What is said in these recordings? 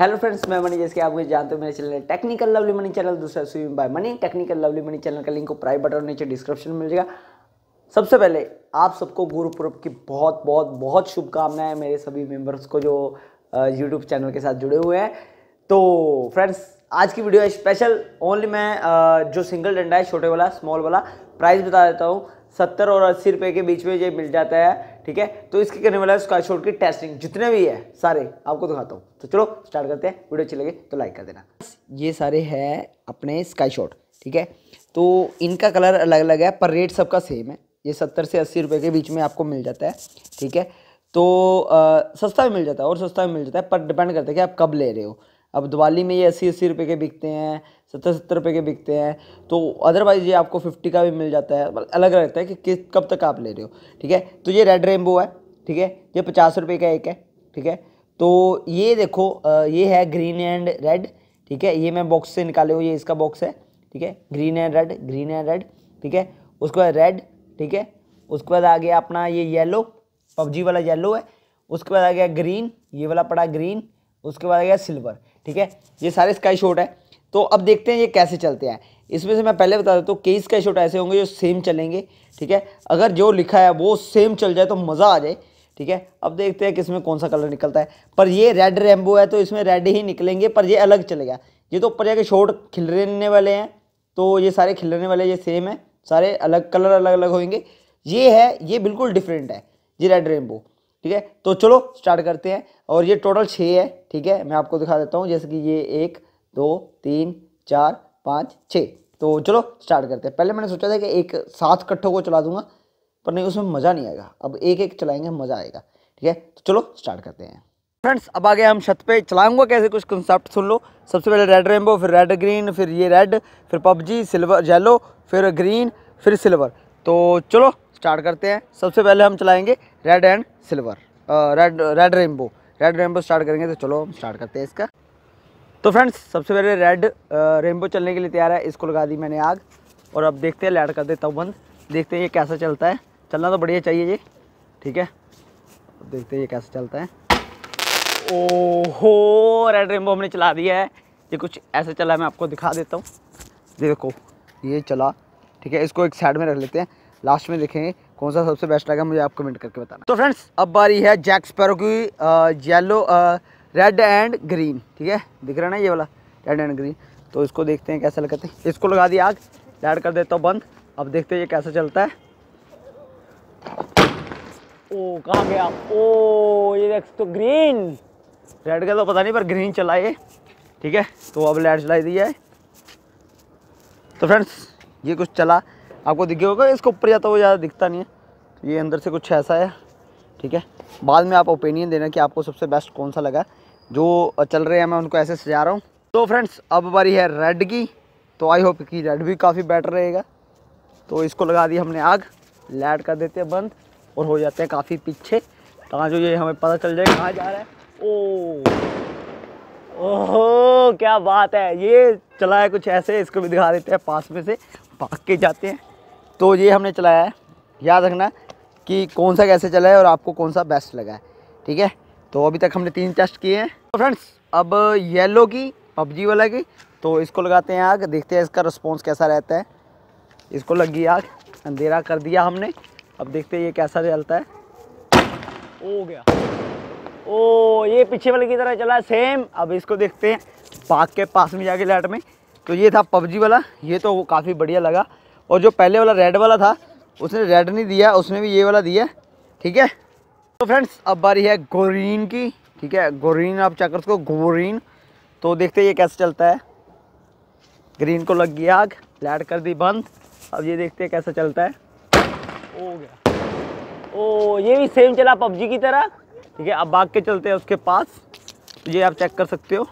hello friends मैं money जैसे आप जानते हो मेरे channel technical lovely money channel दूसरा स्विम बाय मनी टेक्निकल लवली मनी चैनल का लिंक को प्राइवेट बटन नीचे डिस्क्रिप्शन में मिल जाएगा सबसे पहले आप सबको गुरु पूर्व की बहुत बहुत बहुत शुभकामनाएं मेरे सभी मेम्बर्स को जो यूट्यूब चैनल के साथ जुड़े हुए हैं तो फ्रेंड्स आज की वीडियो है स्पेशल ओनली मैं जो सिंगल डंडा है छोटे वाला स्मॉल वाला प्राइस बता देता हूँ सत्तर और अस्सी रुपये के बीच में ये मिल जाता है ठीक है तो इसके करने वाला है स्क्वायर शॉट की टेस्टिंग जितने भी है सारे आपको दिखाता हूँ तो चलो स्टार्ट करते हैं वीडियो अच्छी लगे तो लाइक कर देना ये सारे है अपने स्काई शॉट ठीक है तो इनका कलर अलग अलग है पर रेट सबका सेम है ये सत्तर से अस्सी रुपये के बीच में आपको मिल जाता है ठीक है तो आ, सस्ता भी मिल जाता है और सस्ता भी मिल जाता है पर डिपेंड करता है कि आप कब ले रहे हो अब दिवाली में ये अस्सी अस्सी रुपये के बिकते हैं सत्तर सत्तर रुपये के बिकते हैं तो अदरवाइज़ ये आपको फिफ्टी का भी मिल जाता है मतलब अलग रहता है कि किस कब तक आप ले रहे हो ठीक है तो ये रेड रेनबो है ठीक है ये पचास रुपये का एक है ठीक है तो ये देखो ये है ग्रीन एंड रेड ठीक है ये मैं बॉक्स से निकाले हूँ ये इसका बॉक्स है ठीक है green and red green and red ठीक है उसके बाद रेड ठीक है उसके बाद आ गया अपना ये येलो पबजी वाला येलो है उसके बाद आ गया ग्रीन ये वाला पड़ा ग्रीन उसके बाद आ गया सिल्वर ठीक है ये सारे स्काई शॉट है तो अब देखते हैं ये कैसे चलते हैं इसमें से मैं पहले बता देता हूँ कई स्काई शॉट ऐसे होंगे जो सेम चलेंगे ठीक है अगर जो लिखा है वो सेम चल जाए तो मज़ा आ जाए ठीक है अब देखते हैं किसमें कौन सा कलर निकलता है पर ये रेड रेम्बो है तो इसमें रेड ही निकलेंगे पर ये अलग चलेगा ये तो ऊपर जाके शॉट खिलने वाले हैं तो ये सारे खिलने वाले ये सेम है सारे अलग कलर अलग अलग होंगे ये है ये बिल्कुल डिफरेंट है ये रेड रेम्बो ठीक है तो चलो स्टार्ट करते हैं और ये टोटल छः है ठीक है मैं आपको दिखा देता हूँ जैसे कि ये एक दो तीन चार पाँच छः तो चलो स्टार्ट करते हैं पहले मैंने सोचा था कि एक सात कट्ठों को चला दूंगा पर नहीं उसमें मज़ा नहीं आएगा अब एक एक चलाएंगे मज़ा आएगा ठीक है तो चलो स्टार्ट करते हैं फ्रेंड्स अब आगे हम छत पे चलाऊंगा कैसे कुछ कंसेप्ट सुन लो सबसे पहले रेड रेनबो फिर रेड ग्रीन फिर ये रेड फिर पबजी सिल्वर येलो फिर ग्रीन फिर सिल्वर तो चलो स्टार्ट करते हैं सबसे पहले हम चलाएंगे red and silver red red rainbow red rainbow start करेंगे तो चलो हम स्टार्ट करते हैं इसका तो फ्रेंड्स सबसे पहले रेड रेनबो uh, चलने के लिए तैयार है इसको लगा दी मैंने आग और अब देखते हैं लैड कर देता हूँ बंद देखते हैं ये कैसा चलता है चलना तो बढ़िया चाहिए ये ठीक है देखते हैं ये कैसा चलता है ओहो रेड रेनबो हमने चला दिया है ये कुछ ऐसा चला है मैं आपको दिखा देता हूँ देखो ये चला ठीक है इसको एक साइड में रख लेते हैं लास्ट में देखेंगे कौन सा सबसे बेस्ट लगा मुझे आप कमेंट करके बताना तो फ्रेंड्स अब बारी है जैक स्पैरो की येलो रेड एंड ग्रीन ठीक है दिख रहा है ना ये वाला रेड एंड ग्रीन तो इसको देखते हैं कैसा लगाते हैं इसको लगा दिया आग लाइट कर देता हूँ बंद अब देखते हैं ये कैसा चलता है ओ कहाँ गया ओ ये देख तो ग्रीन रेड का तो पता नहीं पर ग्रीन चला ये ठीक है तो अब लाइट चलाई दी है तो फ्रेंड्स ये कुछ चला आपको दिखे होगा इसको ऊपर जाता हुआ ज़्यादा दिखता नहीं है ये अंदर से कुछ ऐसा है ठीक है बाद में आप ओपिनियन देना कि आपको सबसे बेस्ट कौन सा लगा जो चल रहे हैं मैं उनको ऐसे सजा रहा हूँ तो फ्रेंड्स अब बारी है रेड की तो आई होप कि रेड भी काफ़ी बेटर रहेगा तो इसको लगा दी हमने आग लाइट कर देते हैं बंद और हो जाते हैं काफ़ी पीछे कहाँ जो ये हमें पता चल जाए कहाँ जा रहा है ओ ओहो क्या बात है ये चला है कुछ ऐसे इसको भी दिखा देते हैं पास में से भाग के जाते हैं तो ये हमने चलाया है याद रखना कि कौन सा कैसे चला है और आपको कौन सा बेस्ट लगा है ठीक है तो अभी तक हमने तीन टेस्ट किए हैं तो फ्रेंड्स अब येलो की पबजी वाला की तो इसको लगाते हैं आग देखते हैं इसका रिस्पॉन्स कैसा रहता है इसको लगी आग अंधेरा कर दिया हमने अब देखते हैं ये कैसा चलता है ओ गया ओ ये पीछे वाले की तरह चला सेम अब इसको देखते हैं पार्क के पास में जाके लाइट में तो ये था पबजी वाला ये तो काफ़ी बढ़िया लगा और जो पहले वाला रेड वाला था उसने रेड नहीं दिया उसने भी ये वाला दिया ठीक है तो फ्रेंड्स अब बारी है गोरीन की ठीक है गोरीन आप चेक कर सको गोरीन तो देखते ये कैसे चलता है ग्रीन को लग गया आग लाइट कर दी बंद अब ये देखते हैं कैसा चलता है हो गया ओ ये भी सेम चला पबजी की तरह ठीक है अब भाग के चलते हैं उसके पास ये आप चेक कर सकते हो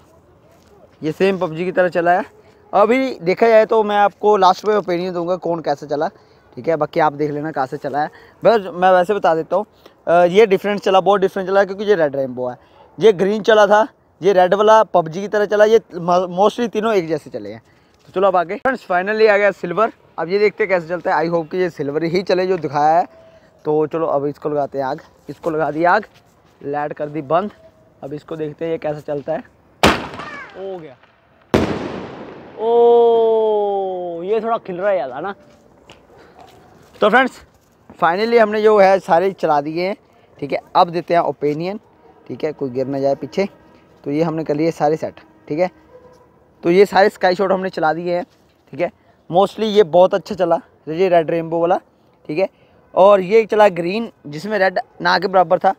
ये सेम पबजी की तरह चला है अभी देखा जाए तो मैं आपको लास्ट में ओपिनियन दूंगा कौन कैसे चला ठीक है बाकी आप देख लेना कहाँ से चला है बस मैं वैसे बता देता हूँ ये डिफरेंट चला बहुत डिफरेंट चला क्योंकि ये रेड रेमबो है ये ग्रीन चला था ये रेड वाला पबजी की तरह चला ये मोस्टली तीनों एक जैसे चले हैं तो चलो अब आगे फ्रेंड्स फाइनली आ गया सिल्वर अब ये देखते हैं कैसे चलता है आई होप कि ये सिल्वर ही चले जो दिखाया है तो चलो अब इसको लगाते हैं आग इसको लगा दी आग लाइट कर दी बंद अब इसको देखते हैं ये कैसे चलता है हो गया ये थोड़ा खिल रहा है यार ना तो फ्रेंड्स फाइनली हमने जो है सारे चला दिए हैं ठीक है अब देते हैं ओपिनियन ठीक है कोई गिर ना जाए पीछे तो ये हमने कर लिए सारे सेट ठीक है तो ये सारे स्काई शॉट हमने चला दिए हैं ठीक है मोस्टली ये बहुत अच्छा चला ये रेड रेनबो वाला ठीक है और ये चला ग्रीन जिसमें रेड ना के बराबर था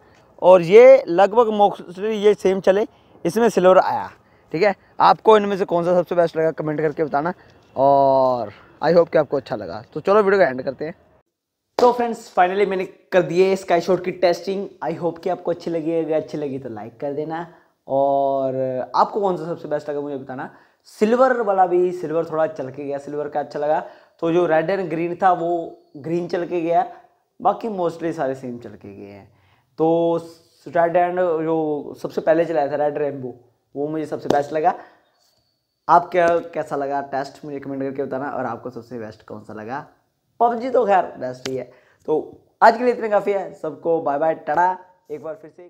और ये लगभग मोस्टली ये सेम चले इसमें सिल्वर आया ठीक है आपको इनमें से कौन सा सबसे बेस्ट लगा कमेंट करके बताना और आई होप कि आपको अच्छा लगा तो चलो वीडियो का एंड करते हैं तो फ्रेंड्स फाइनली मैंने कर दिए स्काई शॉट की टेस्टिंग आई होप कि आपको अच्छी लगी अगर अच्छी लगी तो लाइक कर देना और आपको कौन सा सबसे बेस्ट लगा मुझे बताना सिल्वर वाला भी सिल्वर थोड़ा चल के गया सिल्वर का अच्छा लगा तो जो रेड एंड ग्रीन था वो ग्रीन चल के गया बाकी मोस्टली सारे सेम चल के गए हैं तो रेड एंड जो सबसे पहले चलाया था रेड रेनबो वो मुझे सबसे बेस्ट लगा आप क्या कैसा लगा टेस्ट मुझे कमेंट करके बताना और आपको सबसे बेस्ट कौन सा लगा पबजी तो खैर बेस्ट ही है तो आज के लिए इतने काफ़ी है सबको बाय बाय टड़ा एक बार फिर से